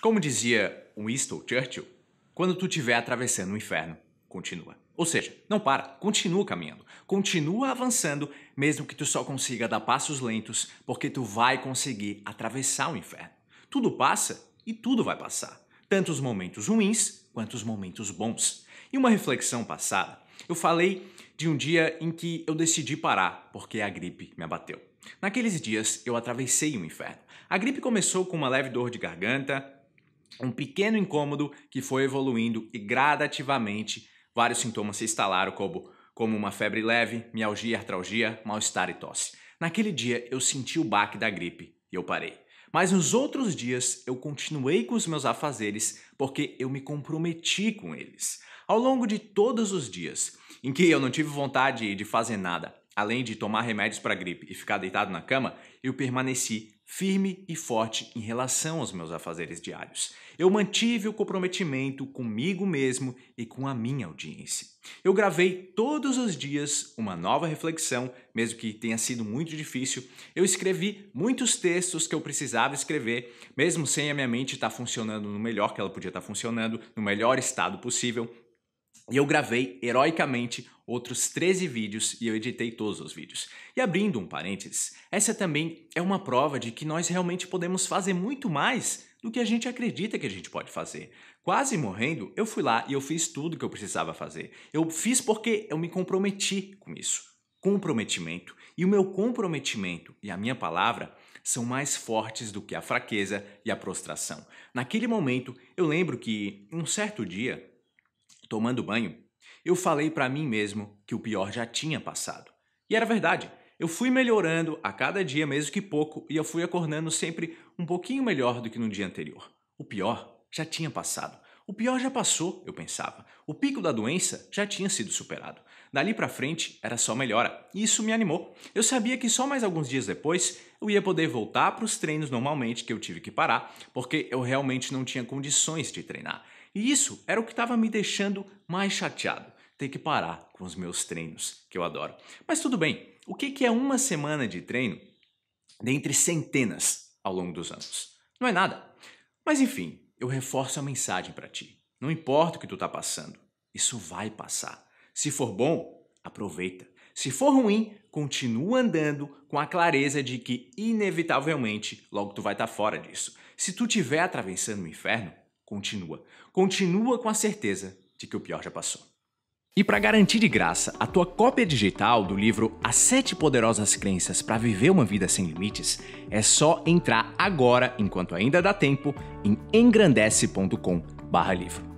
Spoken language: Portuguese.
Como dizia Winston Churchill, quando tu estiver atravessando o inferno, continua. Ou seja, não para, continua caminhando, continua avançando, mesmo que tu só consiga dar passos lentos, porque tu vai conseguir atravessar o inferno. Tudo passa e tudo vai passar, tanto os momentos ruins quanto os momentos bons. E uma reflexão passada, eu falei de um dia em que eu decidi parar porque a gripe me abateu. Naqueles dias eu atravessei o inferno. A gripe começou com uma leve dor de garganta, um pequeno incômodo que foi evoluindo e gradativamente vários sintomas se instalaram, como, como uma febre leve, mialgia, artralgia, mal-estar e tosse. Naquele dia eu senti o baque da gripe e eu parei. Mas nos outros dias eu continuei com os meus afazeres porque eu me comprometi com eles. Ao longo de todos os dias em que eu não tive vontade de fazer nada, além de tomar remédios para gripe e ficar deitado na cama, eu permaneci firme e forte em relação aos meus afazeres diários. Eu mantive o comprometimento comigo mesmo e com a minha audiência. Eu gravei todos os dias uma nova reflexão, mesmo que tenha sido muito difícil. Eu escrevi muitos textos que eu precisava escrever, mesmo sem a minha mente estar tá funcionando no melhor que ela podia está funcionando no melhor estado possível. E eu gravei heroicamente outros 13 vídeos e eu editei todos os vídeos. E abrindo um parênteses, essa também é uma prova de que nós realmente podemos fazer muito mais do que a gente acredita que a gente pode fazer. Quase morrendo, eu fui lá e eu fiz tudo que eu precisava fazer. Eu fiz porque eu me comprometi com isso comprometimento, e o meu comprometimento e a minha palavra são mais fortes do que a fraqueza e a prostração. Naquele momento, eu lembro que, um certo dia, tomando banho, eu falei para mim mesmo que o pior já tinha passado. E era verdade. Eu fui melhorando a cada dia, mesmo que pouco, e eu fui acordando sempre um pouquinho melhor do que no dia anterior. O pior já tinha passado. O pior já passou, eu pensava. O pico da doença já tinha sido superado. Dali para frente era só melhora, e isso me animou. Eu sabia que só mais alguns dias depois eu ia poder voltar para os treinos normalmente que eu tive que parar, porque eu realmente não tinha condições de treinar. E isso era o que estava me deixando mais chateado, ter que parar com os meus treinos, que eu adoro. Mas tudo bem, o que é uma semana de treino dentre centenas ao longo dos anos? Não é nada. Mas enfim, eu reforço a mensagem para ti. Não importa o que tu tá passando, isso vai passar. Se for bom, aproveita. Se for ruim, continua andando com a clareza de que inevitavelmente logo tu vai estar tá fora disso. Se tu estiver atravessando o inferno, continua. Continua com a certeza de que o pior já passou. E para garantir de graça a tua cópia digital do livro As Sete Poderosas Crenças para Viver uma Vida Sem Limites, é só entrar agora, enquanto ainda dá tempo, em engrandece.com/livro.